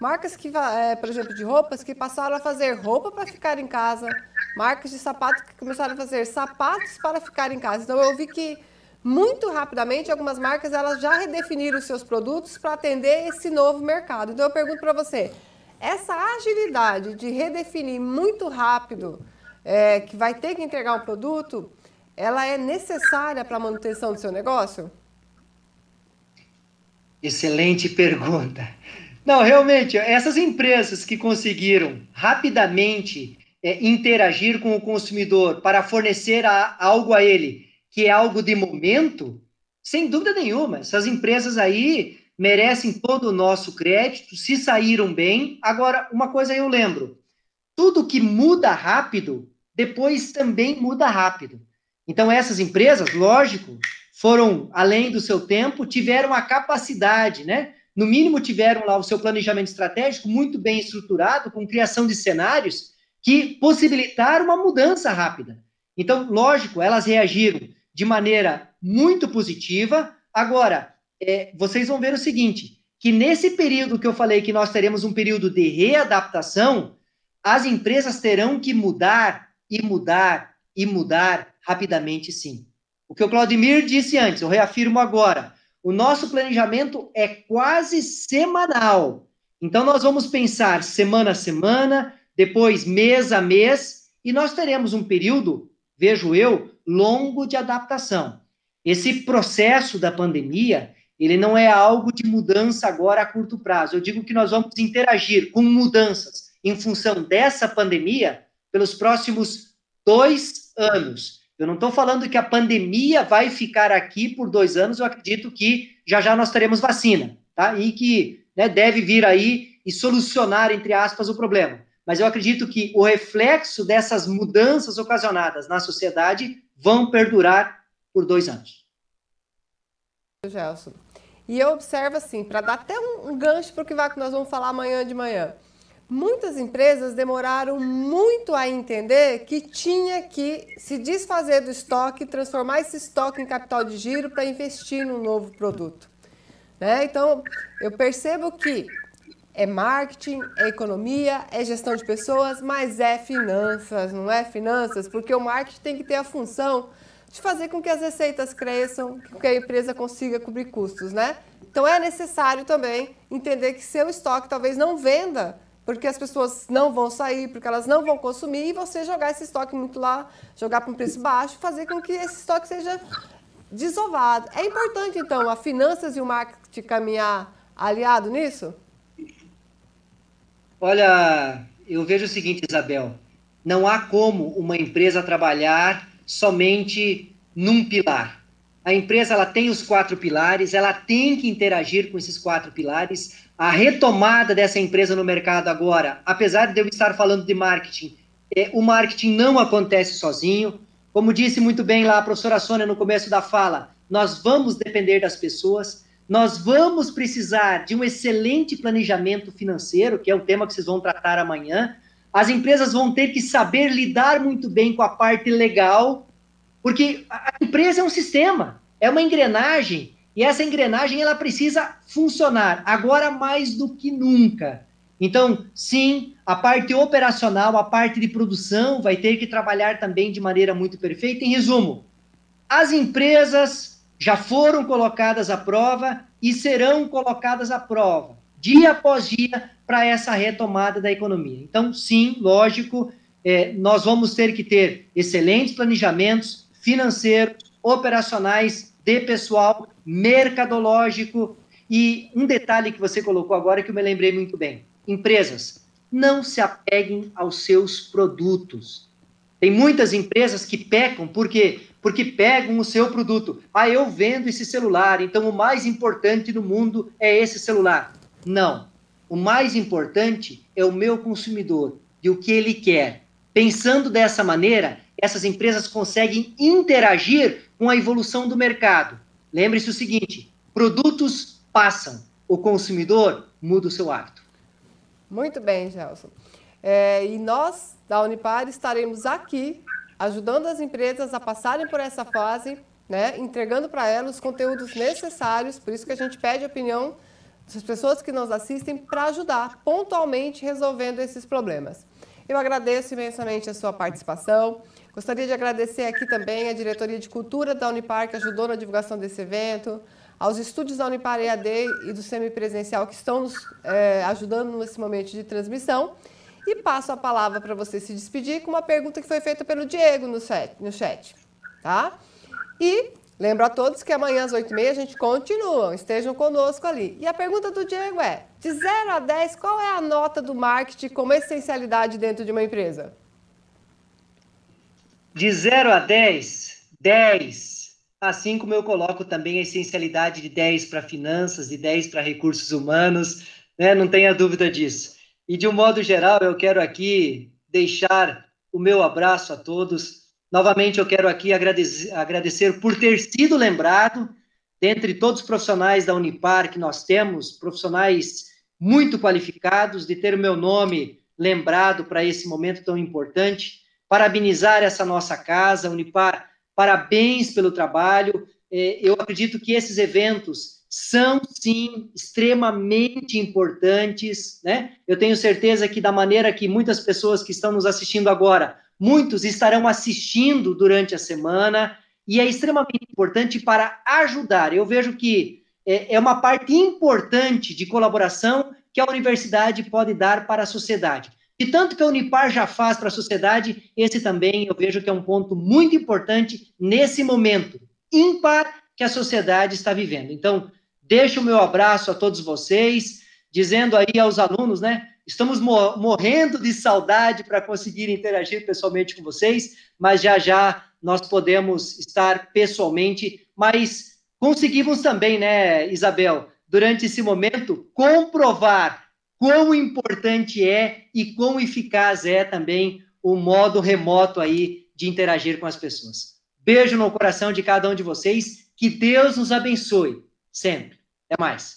Marcas que, eh, por exemplo, de roupas que passaram a fazer roupa para ficar em casa, marcas de sapato que começaram a fazer sapatos para ficar em casa. Então eu vi que muito rapidamente algumas marcas elas já redefiniram os seus produtos para atender esse novo mercado. Então eu pergunto para você, essa agilidade de redefinir muito rápido é, que vai ter que entregar o produto, ela é necessária para a manutenção do seu negócio? Excelente pergunta. Não, realmente, essas empresas que conseguiram rapidamente é, interagir com o consumidor para fornecer a, algo a ele que é algo de momento, sem dúvida nenhuma, essas empresas aí merecem todo o nosso crédito, se saíram bem. Agora, uma coisa eu lembro: tudo que muda rápido depois também muda rápido. Então, essas empresas, lógico, foram além do seu tempo, tiveram a capacidade, né? No mínimo, tiveram lá o seu planejamento estratégico muito bem estruturado, com criação de cenários que possibilitaram uma mudança rápida. Então, lógico, elas reagiram de maneira muito positiva. Agora, é, vocês vão ver o seguinte: que nesse período que eu falei que nós teremos um período de readaptação, as empresas terão que mudar e mudar, e mudar rapidamente, sim. O que o Claudemir disse antes, eu reafirmo agora. O nosso planejamento é quase semanal. Então, nós vamos pensar semana a semana, depois mês a mês, e nós teremos um período, vejo eu, longo de adaptação. Esse processo da pandemia, ele não é algo de mudança agora a curto prazo. Eu digo que nós vamos interagir com mudanças em função dessa pandemia pelos próximos dois anos. Eu não estou falando que a pandemia vai ficar aqui por dois anos, eu acredito que já já nós teremos vacina, tá? E que né, deve vir aí e solucionar, entre aspas, o problema. Mas eu acredito que o reflexo dessas mudanças ocasionadas na sociedade vão perdurar por dois anos. Gelson. E eu observo assim, para dar até um gancho para o que nós vamos falar amanhã de manhã. Muitas empresas demoraram muito a entender que tinha que se desfazer do estoque, transformar esse estoque em capital de giro para investir num novo produto. Né? Então, eu percebo que é marketing, é economia, é gestão de pessoas, mas é finanças, não é finanças? Porque o marketing tem que ter a função de fazer com que as receitas cresçam, que a empresa consiga cobrir custos, né? Então é necessário também entender que seu estoque talvez não venda porque as pessoas não vão sair, porque elas não vão consumir, e você jogar esse estoque muito lá, jogar para um preço baixo, fazer com que esse estoque seja desovado. É importante, então, a finanças e o marketing caminhar aliado nisso? Olha, eu vejo o seguinte, Isabel. Não há como uma empresa trabalhar somente num pilar. A empresa ela tem os quatro pilares, ela tem que interagir com esses quatro pilares. A retomada dessa empresa no mercado agora, apesar de eu estar falando de marketing, é, o marketing não acontece sozinho. Como disse muito bem lá a professora Sônia no começo da fala, nós vamos depender das pessoas, nós vamos precisar de um excelente planejamento financeiro, que é um tema que vocês vão tratar amanhã. As empresas vão ter que saber lidar muito bem com a parte legal porque a empresa é um sistema, é uma engrenagem, e essa engrenagem ela precisa funcionar agora mais do que nunca. Então, sim, a parte operacional, a parte de produção vai ter que trabalhar também de maneira muito perfeita. Em resumo, as empresas já foram colocadas à prova e serão colocadas à prova, dia após dia, para essa retomada da economia. Então, sim, lógico, é, nós vamos ter que ter excelentes planejamentos, financeiro, operacionais, de pessoal, mercadológico. E um detalhe que você colocou agora que eu me lembrei muito bem: empresas, não se apeguem aos seus produtos. Tem muitas empresas que pecam, por quê? Porque pegam o seu produto. Ah, eu vendo esse celular, então o mais importante do mundo é esse celular. Não. O mais importante é o meu consumidor e o que ele quer. Pensando dessa maneira, essas empresas conseguem interagir com a evolução do mercado. Lembre-se o seguinte: produtos passam, o consumidor muda o seu hábito. Muito bem, Gelson. É, e nós, da Unipar, estaremos aqui ajudando as empresas a passarem por essa fase, né, entregando para elas os conteúdos necessários, por isso que a gente pede a opinião das pessoas que nos assistem para ajudar pontualmente resolvendo esses problemas. Eu agradeço imensamente a sua participação. Gostaria de agradecer aqui também a Diretoria de Cultura da Unipar, que ajudou na divulgação desse evento, aos estúdios da Unipar EAD e do Semipresencial, que estão nos é, ajudando nesse momento de transmissão. E passo a palavra para você se despedir com uma pergunta que foi feita pelo Diego no chat. No chat tá? E Lembro a todos que amanhã às 8h30 a gente continua, estejam conosco ali. E a pergunta do Diego é: de 0 a 10, qual é a nota do marketing como essencialidade dentro de uma empresa? De 0 a 10, 10. Assim como eu coloco também a essencialidade de 10 para finanças e 10 para recursos humanos, né? não tenha dúvida disso. E de um modo geral, eu quero aqui deixar o meu abraço a todos Novamente, eu quero aqui agradecer, agradecer por ter sido lembrado. Dentre todos os profissionais da Unipar que nós temos, profissionais muito qualificados, de ter o meu nome lembrado para esse momento tão importante. Parabenizar essa nossa casa, Unipar, parabéns pelo trabalho. É, eu acredito que esses eventos são, sim, extremamente importantes, né? Eu tenho certeza que, da maneira que muitas pessoas que estão nos assistindo agora Muitos estarão assistindo durante a semana e é extremamente importante para ajudar. Eu vejo que é, é uma parte importante de colaboração que a universidade pode dar para a sociedade. E tanto que a Unipar já faz para a sociedade, esse também eu vejo que é um ponto muito importante nesse momento ímpar que a sociedade está vivendo. Então, deixo o meu abraço a todos vocês, dizendo aí aos alunos, né? Estamos morrendo de saudade para conseguir interagir pessoalmente com vocês, mas já já nós podemos estar pessoalmente. Mas conseguimos também, né, Isabel, durante esse momento, comprovar quão importante é e quão eficaz é também o modo remoto aí de interagir com as pessoas. Beijo no coração de cada um de vocês. Que Deus nos abençoe sempre. Até mais.